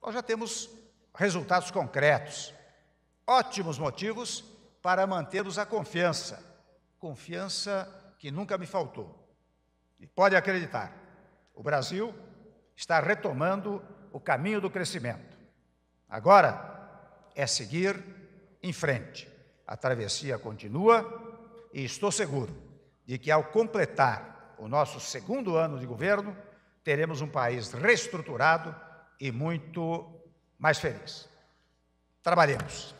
Nós já temos resultados concretos, ótimos motivos para mantermos a confiança, confiança que nunca me faltou. E pode acreditar, o Brasil está retomando o caminho do crescimento. Agora é seguir em frente. A travessia continua e estou seguro de que, ao completar o nosso segundo ano de governo, teremos um país reestruturado e muito mais feliz. Trabalhemos.